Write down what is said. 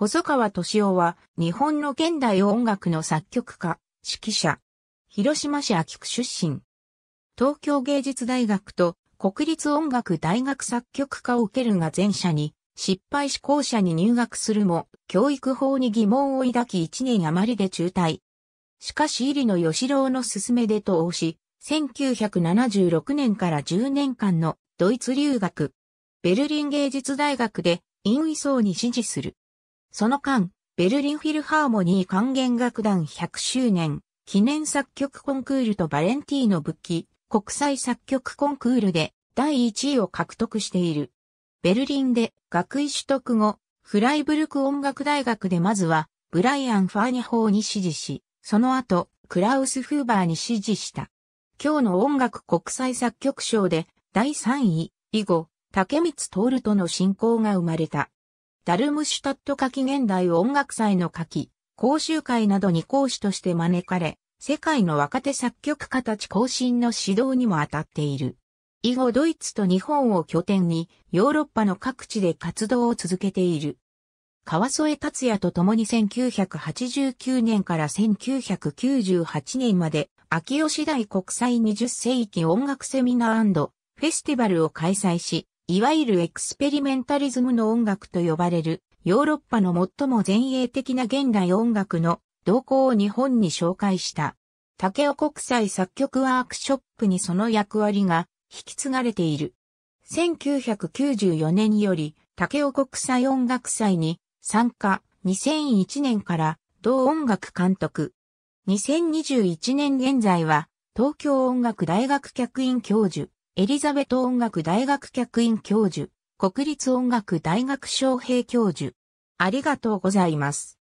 細川敏夫は日本の現代音楽の作曲家、指揮者。広島市秋区出身。東京芸術大学と国立音楽大学作曲家を受けるが前者に失敗し校舎に入学するも教育法に疑問を抱き1年余りで中退。しかし入野義郎の勧めで投資、1976年から10年間のドイツ留学。ベルリン芸術大学でイン層ソーに支持する。その間、ベルリンフィルハーモニー管弦楽団100周年、記念作曲コンクールとバレンティーノ武器、国際作曲コンクールで第1位を獲得している。ベルリンで学位取得後、フライブルク音楽大学でまずは、ブライアン・ファーニ法に支持し、その後、クラウス・フーバーに支持した。今日の音楽国際作曲賞で、第3位、以後、竹光徹との進行が生まれた。ダルムシュタット夏季現代音楽祭の夏季、講習会などに講師として招かれ、世界の若手作曲家たち更新の指導にも当たっている。以後ドイツと日本を拠点にヨーロッパの各地で活動を続けている。川添達也と共に1989年から1998年まで秋吉大国際20世紀音楽セミナーフェスティバルを開催し、いわゆるエクスペリメンタリズムの音楽と呼ばれる、ヨーロッパの最も前衛的な現代音楽の動向を日本に紹介した。竹尾国際作曲ワークショップにその役割が引き継がれている。1994年より竹尾国際音楽祭に参加2001年から同音楽監督。2021年現在は東京音楽大学客員教授。エリザベト音楽大学客員教授、国立音楽大学招聘教授。ありがとうございます。